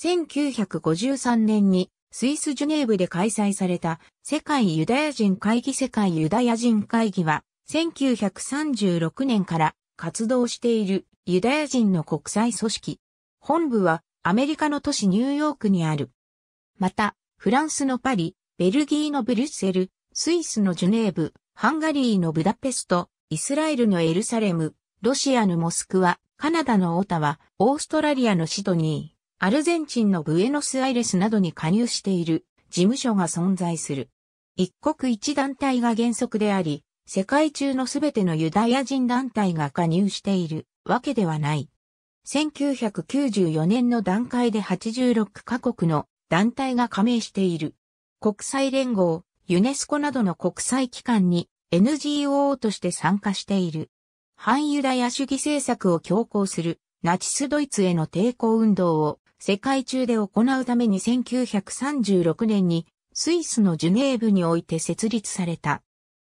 1953年にスイスジュネーブで開催された世界ユダヤ人会議世界ユダヤ人会議は1936年から活動しているユダヤ人の国際組織。本部はアメリカの都市ニューヨークにある。また、フランスのパリ、ベルギーのブリュッセル、スイスのジュネーブ、ハンガリーのブダペスト、イスラエルのエルサレム、ロシアのモスクワ、カナダのオタワ、オーストラリアのシドニー、アルゼンチンのブエノスアイレスなどに加入している事務所が存在する。一国一団体が原則であり、世界中のすべてのユダヤ人団体が加入しているわけではない。1994年の段階で86カ国の団体が加盟している。国際連合、ユネスコなどの国際機関に NGO として参加している。反ユダヤ主義政策を強行するナチスドイツへの抵抗運動を世界中で行うために1936年にスイスのジュネーブにおいて設立された。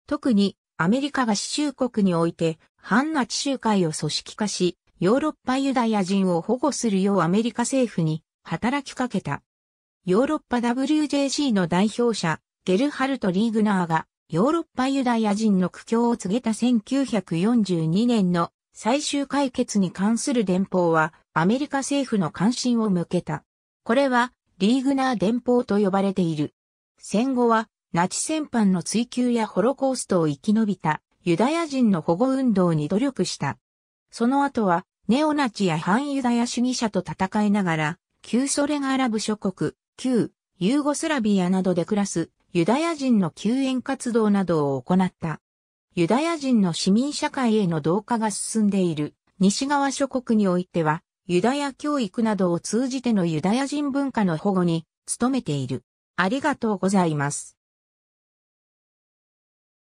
特にアメリカが合衆国において反ナチ集会を組織化し、ヨーロッパユダヤ人を保護するようアメリカ政府に働きかけた。ヨーロッパ WJC の代表者、ゲルハルト・リーグナーがヨーロッパユダヤ人の苦境を告げた1942年の最終解決に関する電報はアメリカ政府の関心を向けた。これはリーグナー電報と呼ばれている。戦後はナチ戦犯の追及やホロコーストを生き延びたユダヤ人の保護運動に努力した。その後はネオナチや反ユダヤ主義者と戦いながら、旧ソ連アラブ諸国、旧ユーゴスラビアなどで暮らすユダヤ人の救援活動などを行った。ユダヤ人の市民社会への同化が進んでいる西側諸国においては、ユダヤ教育などを通じてのユダヤ人文化の保護に努めている。ありがとうございます。